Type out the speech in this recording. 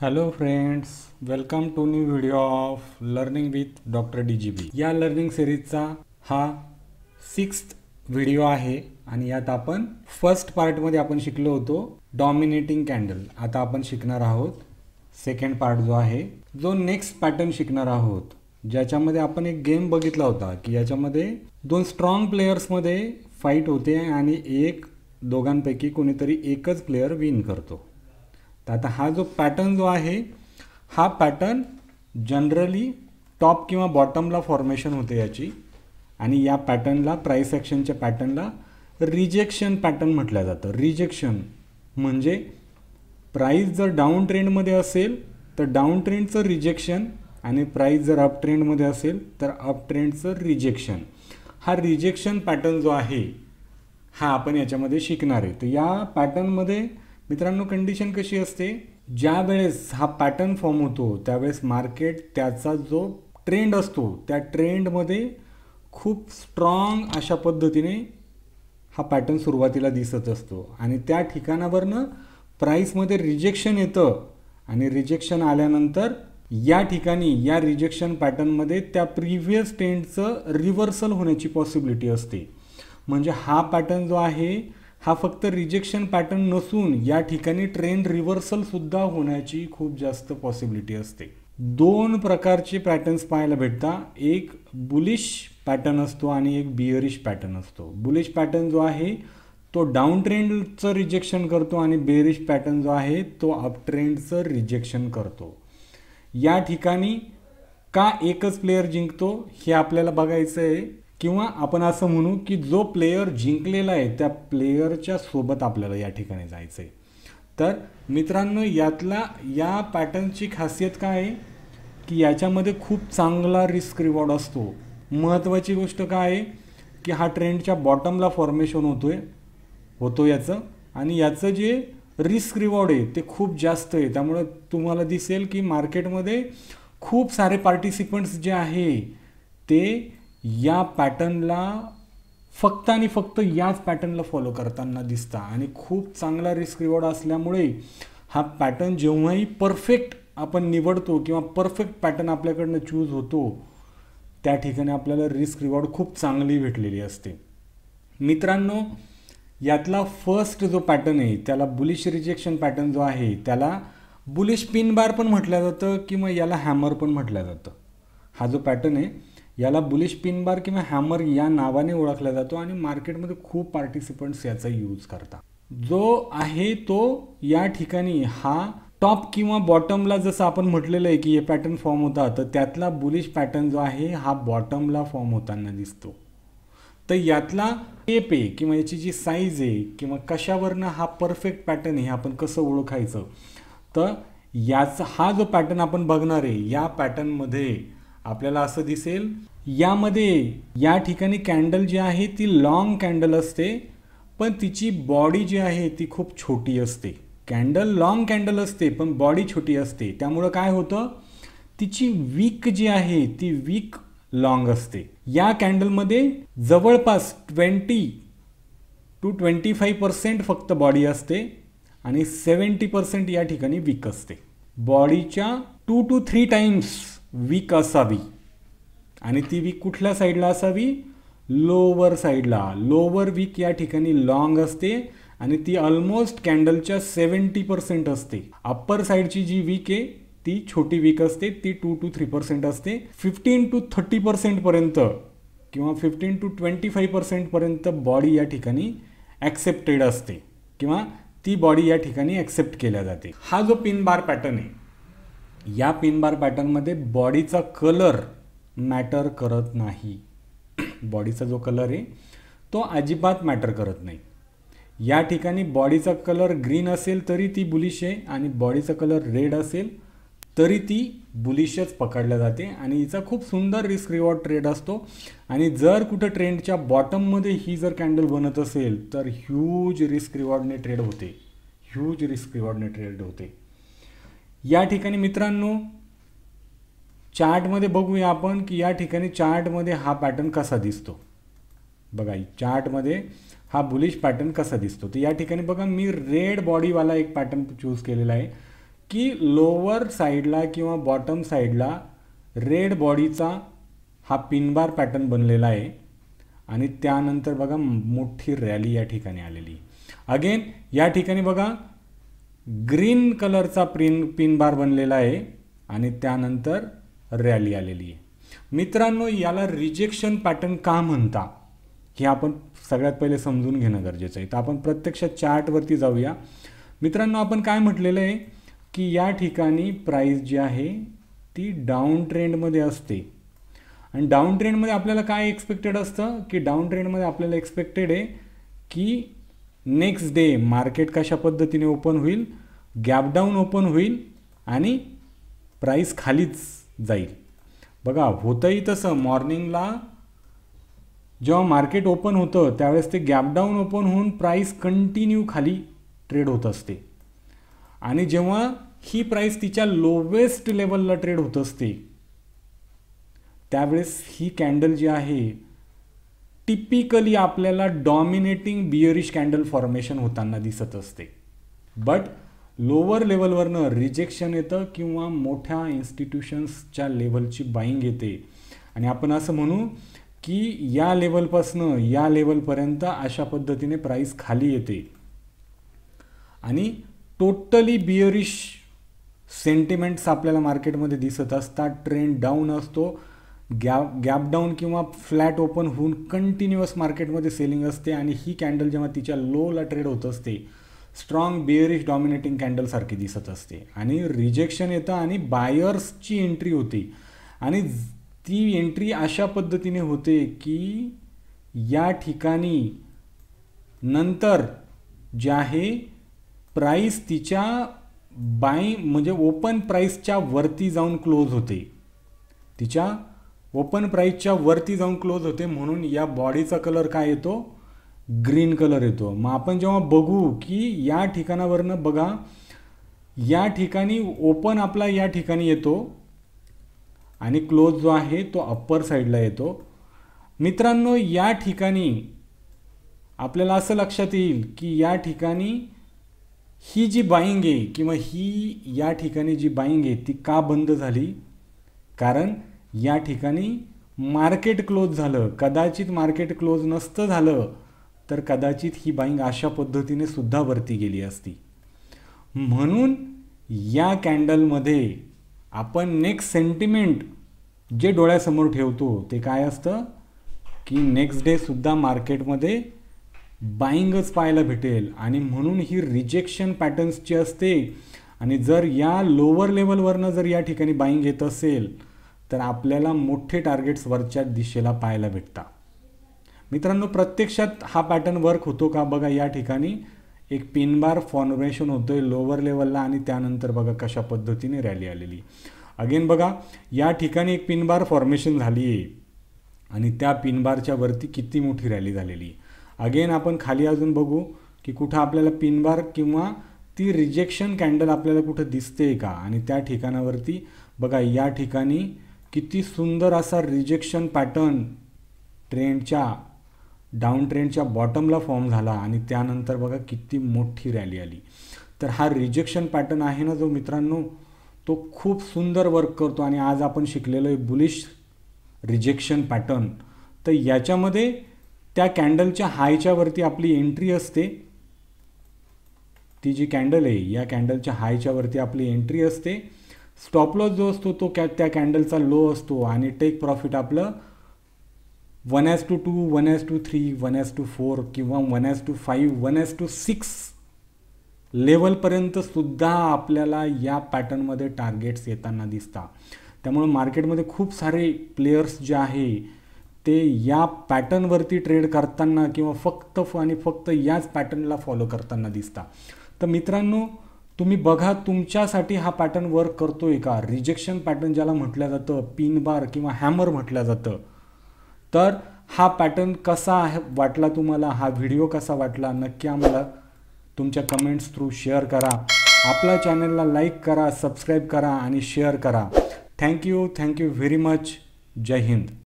hello friends welcome to new video of learning with doctor D G B या learning सिरीजचा हा six video आहे आणि यात आपण फर्स्ट पार्टमध्ये आपण शिकलो होतो डॉमिनेटिंग कॅन्डल आता आपण शिकणार आहोत सेकंड पार्ट जो आहे जो नेक्स्ट पॅटर्न शिकणार आहोत ज्याच्यामध्ये आपण एक गेम बघितला होता की याच्यामध्ये दोन स्ट्रॉंग प्लेयर्समध्ये फाईट होते आणि एक दोघांपैकी कोणीतरी एकच प्लेयर विन करतो तर आता हा जो पॅटर्न जो आहे हा पॅटर्न जनरली टॉप किंवा बॉटमला फॉर्मेशन होते याची आणि या पॅटर्नला प्राईस ॲक्शनच्या पॅटर्नला रिजेक्शन पॅटर्न म्हटलं जातं रिजेक्शन म्हणजे प्राईस जर डाऊन ट्रेंडमध्ये असेल तर डाऊन ट्रेंडचं रिजेक्शन आणि प्राईस जर अप ट्रेंडमध्ये असेल तर अप ट्रेंडचं रिजेक्शन हा रिजेक्शन पॅटर्न जो आहे हा आपण याच्यामध्ये शिकणार आहे तर या पॅटर्नमध्ये मित्रांनो कंडिशन कशी असते ज्या वेळेस हा पॅटर्न फॉर्म होतो त्यावेळेस मार्केट त्याचा जो ट्रेंड असतो त्या ट्रेंडमध्ये खूप स्ट्रॉंग अशा पद्धतीने हा पॅटर्न सुरुवातीला दिसत असतो आणि त्या ठिकाणावरनं प्राईसमध्ये रिजेक्शन येतं आणि रिजेक्शन आल्यानंतर या ठिकाणी या रिजेक्शन पॅटर्नमध्ये त्या प्रिव्हियस ट्रेंडचं रिव्हर्सल होण्याची पॉसिबिलिटी असते म्हणजे हा पॅटर्न जो आहे हा फक्त रिजेक्शन पॅटर्न नसून या ठिकाणी ट्रेन रिव्हर्सलसुद्धा होण्याची खूप जास्त पॉसिबिलिटी असते दोन प्रकारचे पॅटर्न्स पाहायला भेटता एक बुलिश पॅटर्न असतो आणि एक बिअरिश पॅटर्न असतो बुलिश पॅटर्न जो आहे तो डाऊन ट्रेंडचं रिजेक्शन करतो आणि बेरिश पॅटर्न जो आहे तो अप ट्रेंडचं रिजेक्शन करतो या ठिकाणी का एकच प्लेअर जिंकतो हे आपल्याला बघायचं आहे किंवा आपण असं म्हणू की जो प्लेयर जिंकलेला आहे त्या प्लेयरच्या सोबत आपल्याला या ठिकाणी जायचं आहे तर मित्रांनो यातला या पॅटर्नची खासियत काय आहे की याच्यामध्ये खूप चांगला रिस्क रिवॉर्ड असतो महत्त्वाची गोष्ट काय आहे की हा ट्रेंडच्या बॉटमला फॉर्मेशन होतो आहे होतो याचं आणि याचं जे रिस्क रिवॉर्ड आहे ते खूप जास्त आहे त्यामुळं तुम्हाला दिसेल की मार्केटमध्ये खूप सारे पार्टिसिपंट्स जे आहे ते या पॅटर्नला फक्त आणि फक्त याच पॅटर्नला फॉलो करताना दिसता आणि खूप चांगला रिस्क रिवॉर्ड असल्यामुळे हा पॅटर्न जेव्हाही परफेक्ट आपण निवडतो किंवा परफेक्ट पॅटर्न आपल्याकडनं चूज होतो त्या ठिकाणी आपल्याला रिस्क रिवॉर्ड खूप चांगली भेटलेली असते मित्रांनो यातला फर्स्ट जो पॅटर्न आहे त्याला बुलिश रिजेक्शन पॅटर्न जो आहे त्याला बुलिश पिन बार पण म्हटलं जातं किंवा याला हॅमर पण म्हटलं जातं हा जो पॅटर्न आहे याला बुलिश पिन बार किंवा हॅमर या नावाने ओळखला जातो आणि मार्केटमध्ये खूप पार्टिसिपंट्स याचा यूज करतात जो आहे तो या ठिकाणी हा टॉप किंवा बॉटमला जसं आपण म्हटलेलं आहे की हे पॅटर्न फॉर्म होता तर त्यातला बुलिश पॅटर्न जो आहे हा बॉटमला फॉर्म होताना दिसतो तर यातला टेप आहे किंवा याची जी साईज आहे किंवा कशावरनं हा परफेक्ट पॅटर्न आहे आपण कसं ओळखायचं तर याचा हा जो पॅटर्न आपण बघणार आहे या पॅटर्नमध्ये आपल्याला असं दिसेल यामध्ये या ठिकाणी कॅन्डल जी आहे ती लॉंग कॅन्डल असते पण तिची बॉडी जी आहे ती खूप छोटी असते कॅन्डल लॉंग कॅन्डल असते पण बॉडी छोटी असते त्यामुळं काय होतं तिची वीक जी आहे ती वीक लॉंग असते या कॅन्डलमध्ये जवळपास twenty to twenty five percent फक्त बॉडी असते आणि सेवन्टी पर्सेंट या ठिकाणी वीक असते बॉडीच्या two to three times wick असावी आणि ती वीक कुठल्या साईडला असावी लोवर साईडला लोवर वीक या ठिकाणी लॉंग असते आणि ती ऑलमोस्ट कॅन्डलच्या सेवन्टी पर्सेंट असते अप्पर साईडची जी वीक आहे ती छोटी वीक असते ती टू टू थ्री पर्सेंट असते फिफ्टीन टू थर्टी पर्सेंटपर्यंत किंवा फिफ्टीन टू ट्वेंटी फाईव्ह पर्सेंटपर्यंत बॉडी या ठिकाणी ॲक्सेप्टेड असते किंवा ती बॉडी या ठिकाणी ॲक्सेप्ट केल्या जाते हा जो पिन बार पॅटर्न आहे या पिनबार पॅटर्नमध्ये बॉडीचा कलर मॅटर करत नाही बॉडीचा जो कलर आहे तो अजिबात मॅटर करत नाही या ठिकाणी बॉडीचा कलर ग्रीन असेल तरी ती बुलिश आहे आणि बॉडीचा कलर रेड असेल तरी ती बुलिशच पकडल्या जाते आणि हिचा खूप सुंदर रिस्क रिवॉर्ड ट्रेड असतो आणि जर कुठं ट्रेंडच्या बॉटममध्ये ही जर कॅन्डल बनत असेल तर ह्यूज रिस्क रिवॉर्डने ट्रेड होते ह्यूज रिस्क रिवॉर्डने ट्रेड होते या ठिकाणी मित्रांनो चार्टमध्ये बघूया आपण की या ठिकाणी चार्टमध्ये हा पॅटर्न कसा दिसतो बघा चार्टमध्ये हा बुलिश पॅटर्न कसा दिसतो तर या ठिकाणी बघा मी रेड बॉडीवाला एक पॅटर्न चूज केलेला आहे की लोअर साईडला किंवा बॉटम साईडला रेड बॉडीचा हा पिनबार पॅटर्न बनलेला आहे आणि त्यानंतर बघा मोठी रॅली या ठिकाणी आलेली अगेन या ठिकाणी बघा ग्रीन कलरचा प्रिन पिन बार बनलेला आहे आणि त्यानंतर रॅली आलेली आहे मित्रांनो याला रिजेक्शन पॅटर्न का म्हणता हे आपण सगळ्यात पहिले समजून घेणं गरजेचं आहे तर आपण प्रत्यक्ष चार्टवरती जाऊया मित्रांनो आपण काय म्हटलेलं आहे की या ठिकाणी प्राईस जी आहे ती डाऊन ट्रेंडमध्ये असते आणि डाऊन ट्रेंडमध्ये आपल्याला काय एक्सपेक्टेड असतं की डाऊन ट्रेंडमध्ये आपल्याला एक्सपेक्टेड आहे की नेक्स्ट डे मार्केट कशा पद्धतीने ओपन होईल गॅपडाऊन ओपन होईल आणि प्राईस खालीच जाईल बघा होतंही तसं मॉर्निंगला जेव्हा मार्केट ओपन होतं त्यावेळेस ते गॅपडाऊन ओपन होऊन प्राईस कंटिन्यू खाली ट्रेड होत असते आणि जेव्हा ही प्राईस तिच्या लोवेस्ट लेवलला ट्रेड होत असते त्यावेळेस ही कॅन्डल जी आहे टिपिकली आपल्याला डॉमिनेटिंग बिअरिश कॅन्डल फॉर्मेशन होताना दिसत असते बट लोअर लेवलवरनं रिजेक्शन येतं किंवा मोठ्या इन्स्टिट्यूशन्सच्या लेवलची बाईंग येते आणि आपण असं म्हणू की या लेवलपासनं या लेवलपर्यंत अशा पद्धतीने प्राईस खाली येते आणि टोटली बिअरिश सेंटिमेंट्स आपल्याला मार्केटमध्ये दिसत असतात ट्रेंड डाऊन असतो गॅप गॅप डाऊन किंवा फ्लॅट ओपन होऊन कंटिन्युअस मार्केटमध्ये सेलिंग असते आणि ही कॅन्डल जेव्हा तिच्या लोला ट्रेड होत असते स्ट्रॉंग बेअरिश डॉमिनेटिंग कॅन्डलसारखी दिसत असते आणि रिजेक्शन येतं आणि बायर्सची एंट्री होते आणि ती एंट्री अशा पद्धतीने होते की या ठिकाणी नंतर जे आहे प्राईस तिच्या बाय म्हणजे ओपन प्राईसच्या वरती जाऊन क्लोज होते तिच्या ओपन प्राईजच्या वरती जाऊन क्लोज होते म्हणून या बॉडीचा कलर काय येतो ग्रीन कलर येतो मग आपण जेव्हा बघू की या ठिकाणावरनं बघा या ठिकाणी ओपन आपला या ठिकाणी येतो आणि क्लोज जो आहे तो अप्पर साईडला येतो मित्रांनो या ठिकाणी आपल्याला असं लक्षात येईल की या ठिकाणी ही जी बाईंग आहे किंवा ही या ठिकाणी जी बाईंग आहे ती का बंद झाली कारण या ठिकाणी मार्केट क्लोज झालं कदाचित मार्केट क्लोज नसतं झालं तर कदाचित ही बाईंग अशा पद्धतीने सुद्धा वरती गेली असती म्हणून या कॅन्डलमध्ये आपण नेक्स्ट सेंटिमेंट जे डोळ्यासमोर ठेवतो ते काय असतं की नेक्स्ट डे सुद्धा मार्केटमध्ये बाईंगच पाहायला भेटेल आणि म्हणून ही रिजेक्शन पॅटर्न्सची असते आणि जर या लोअर लेवलवरनं जर या ठिकाणी बाईंग येत असेल तर आपल्याला मोठे टार्गेट्स वरच्या दिशेला पाहायला भेटता मित्रांनो प्रत्यक्षात हा पॅटर्न वर्क होतो का बघा या ठिकाणी एक पिनबार फॉर्मेशन होतो आहे लोअर लेवलला आणि त्यानंतर बघा कशा पद्धतीने रॅली आलेली अगेन बघा या ठिकाणी एक पिनबार फॉर्मेशन झाली आहे आणि त्या पिनबारच्या वरती किती मोठी रॅली झालेली अगेन आपण खाली अजून बघू की कुठं आपल्याला पिनबार किंवा ती रिजेक्शन कॅन्डल आपल्याला कुठं दिसते का आणि त्या ठिकाणावरती बघा या ठिकाणी किती सुंदर असा रिजेक्शन पॅटर्न ट्रेंडच्या डाऊन ट्रेंडच्या बॉटमला फॉर्म झाला आणि त्यानंतर बघा किती मोठी रॅली आली तर हा रिजेक्शन पॅटर्न आहे ना जो मित्रांनो तो खूप सुंदर वर्क करतो आणि आज आपण शिकलेलो आहे बुलिश रिजेक्शन पॅटर्न तर याच्यामध्ये त्या कॅन्डलच्या हायच्या वरती आपली एंट्री असते ती जी कॅन्डल आहे या कॅन्डलच्या हायच्या वरती आपली एंट्री असते स्टॉप लॉस जो असतो तो कॅ त्या कॅन्डलचा लो असतो आणि टेक प्रॉफिट आपलं one is two two one is two three one is two four किंवा one is two five one is two six लेवलपर्यंत सुद्धा आपल्याला या पॅटर्नमध्ये टार्गेट्स येताना दिसता त्यामुळे मार्केटमध्ये खूप सारे प्लेयर्स जे आहे ते या पॅटर्नवरती ट्रेड करताना किंवा फक्त आणि फक्त याच पॅटर्नला फॉलो करताना दिसता तर मित्रांनो तुम्ही बघा तुमच्यासाठी हा पॅटर्न वर्क करतोय का रिजेक्शन पॅटर्न ज्याला म्हटलं जातं पिन बार किंवा हॅमर म्हटलं जातं तर हा पॅटर्न कसा आहे वाटला तुम्हाला हा व्हिडिओ कसा वाटला नक्की आम्हाला तुमच्या कमेंट्स थ्रू शेअर करा आपल्या चॅनलला लाईक करा सबस्क्राईब करा आणि शेअर करा थँक्यू थँक्यू व्हेरी मच जय हिंद